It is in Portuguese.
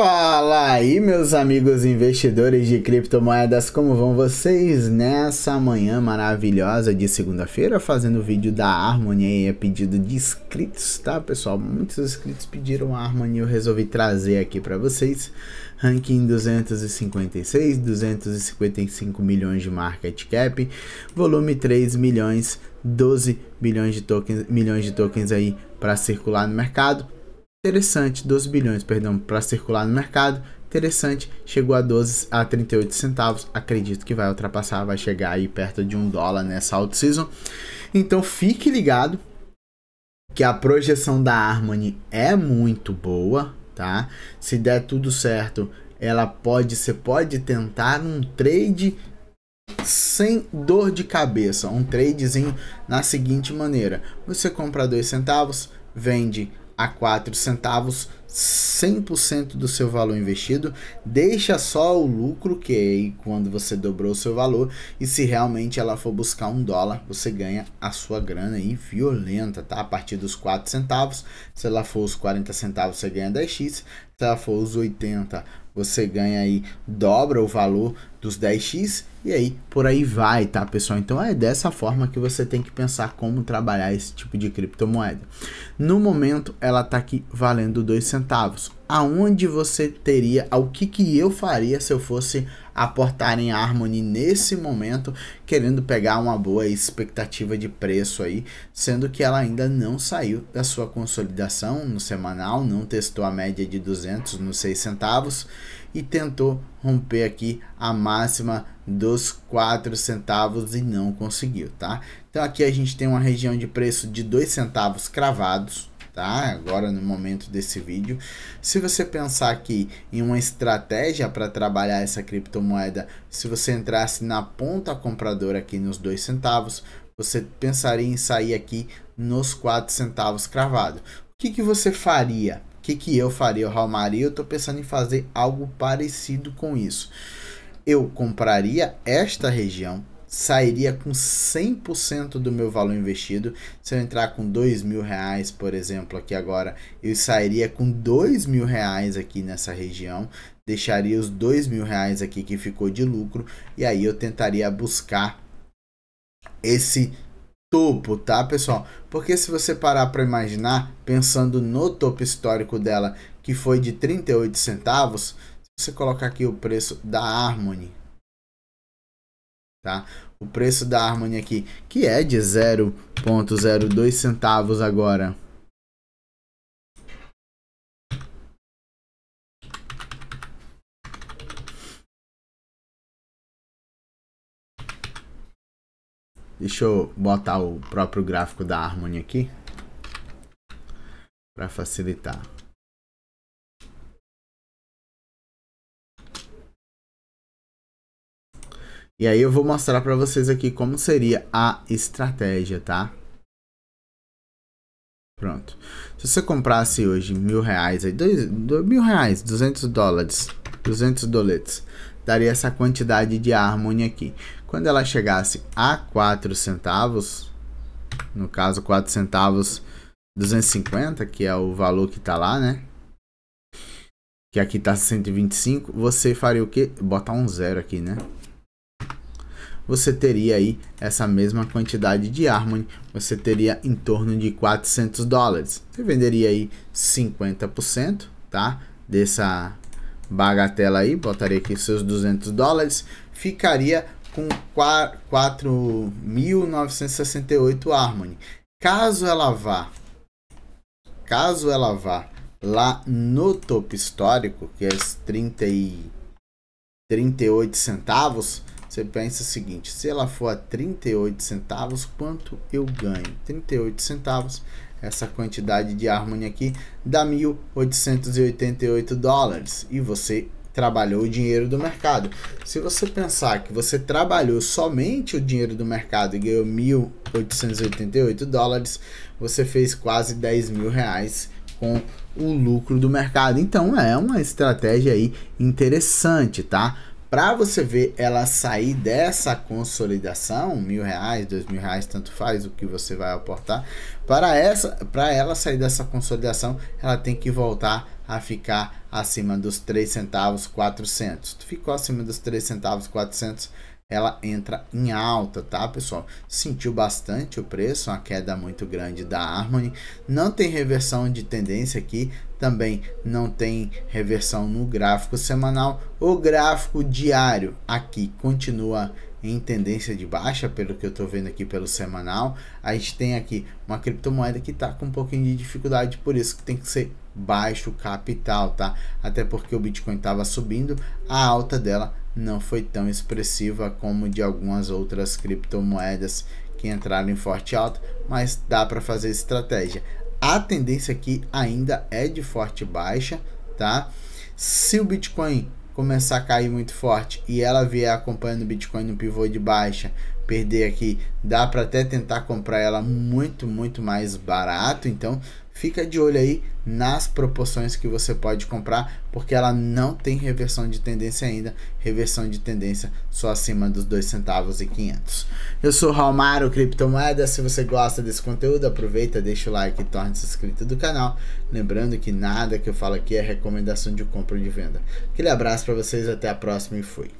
Fala aí, meus amigos investidores de criptomoedas, como vão vocês nessa manhã maravilhosa de segunda-feira? Fazendo o vídeo da Harmony aí, é pedido de inscritos, tá pessoal? Muitos inscritos pediram a Harmony eu resolvi trazer aqui para vocês. Ranking 256, 255 milhões de market cap, volume 3 milhões, 12 milhões de tokens, milhões de tokens aí para circular no mercado Interessante, 12 bilhões, perdão, para circular no mercado. Interessante, chegou a 12 a 38 centavos. Acredito que vai ultrapassar, vai chegar aí perto de um dólar nessa alt season. Então fique ligado que a projeção da Harmony é muito boa, tá? Se der tudo certo, ela pode, você pode tentar um trade sem dor de cabeça, um tradezinho na seguinte maneira: você compra dois centavos, vende a 4 centavos 100% do seu valor investido, deixa só o lucro que é quando você dobrou o seu valor e se realmente ela for buscar um dólar, você ganha a sua grana aí violenta, tá? A partir dos 4 centavos, se ela for os 40 centavos, você ganha 10x, se ela for os 80, você ganha aí dobra o valor dos 10x e aí por aí vai, tá, pessoal? Então é dessa forma que você tem que pensar como trabalhar esse tipo de criptomoeda. No momento ela tá aqui valendo 2 centavos. Aonde você teria, ao que que eu faria se eu fosse aportar em Harmony nesse momento, querendo pegar uma boa expectativa de preço aí, sendo que ela ainda não saiu da sua consolidação no semanal, não testou a média de 200 nos 6 centavos e tentou romper aqui a máxima dos 4 centavos e não conseguiu, tá? Então aqui a gente tem uma região de preço de 2 centavos cravados, tá? Agora no momento desse vídeo. Se você pensar aqui em uma estratégia para trabalhar essa criptomoeda, se você entrasse na ponta compradora aqui nos 2 centavos, você pensaria em sair aqui nos 4 centavos cravado. O que, que você faria? que, que eu faria? Eu arrumaria, Eu estou pensando em fazer algo parecido com isso. Eu compraria esta região, sairia com 100% do meu valor investido. Se eu entrar com dois mil reais, por exemplo, aqui agora, eu sairia com dois mil reais aqui nessa região, deixaria os dois mil reais aqui que ficou de lucro e aí eu tentaria buscar esse topo, tá, pessoal? Porque se você parar para imaginar, pensando no topo histórico dela, que foi de 38 centavos, você colocar aqui o preço da Harmony, tá? O preço da Harmony aqui, que é de 0.02 centavos agora. Deixa eu botar o próprio gráfico da Harmony aqui para facilitar. E aí eu vou mostrar para vocês aqui como seria a estratégia, tá? Pronto. Se você comprasse hoje mil reais, aí, dois, dois mil reais, 200 dólares, 200 doletes daria essa quantidade de Harmony aqui. Quando ela chegasse a 4 centavos, no caso 4 centavos 250, que é o valor que está lá, né? Que aqui está 125, você faria o quê Botar um zero aqui, né? Você teria aí essa mesma quantidade de Harmony, você teria em torno de 400 dólares. Você venderia aí 50%, tá? Dessa bagatela aí, botaria aqui seus 200 dólares, ficaria com 4.968 Harmony. Caso ela vá, caso ela vá lá no topo histórico, que é 30 e 38 centavos, você pensa o seguinte, se ela for a 38 centavos, quanto eu ganho? 38 centavos essa quantidade de Harmony aqui dá 1.888 dólares e você trabalhou o dinheiro do mercado. Se você pensar que você trabalhou somente o dinheiro do mercado e ganhou 1.888 dólares, você fez quase 10 mil reais com o lucro do mercado. Então é uma estratégia aí interessante, tá? Para você ver ela sair dessa consolidação, mil reais, dois mil reais, tanto faz o que você vai aportar. Para essa, para ela sair dessa consolidação, ela tem que voltar a ficar acima dos 3 centavos 400. Ficou acima dos 3 centavos 400, ela entra em alta, tá, pessoal? Sentiu bastante o preço, uma queda muito grande da Harmony. Não tem reversão de tendência aqui, também não tem reversão no gráfico semanal. O gráfico diário aqui continua em tendência de baixa, pelo que eu estou vendo aqui pelo semanal. A gente tem aqui uma criptomoeda que está com um pouquinho de dificuldade, por isso que tem que ser baixo capital, tá? Até porque o Bitcoin estava subindo, a alta dela não foi tão expressiva como de algumas outras criptomoedas que entraram em forte alta, mas dá para fazer estratégia. A tendência aqui ainda é de forte baixa, tá? Se o Bitcoin começar a cair muito forte e ela vier acompanhando o Bitcoin no pivô de baixa, perder aqui, dá para até tentar comprar ela muito, muito mais barato. Então, fica de olho aí nas proporções que você pode comprar, porque ela não tem reversão de tendência ainda. Reversão de tendência só acima dos dois centavos e 500. Eu sou Romaro Criptomoeda. Se você gosta desse conteúdo, aproveita, deixa o like e torne-se inscrito do canal. Lembrando que nada que eu falo aqui é recomendação de compra ou de venda. Aquele abraço para vocês, até a próxima e fui.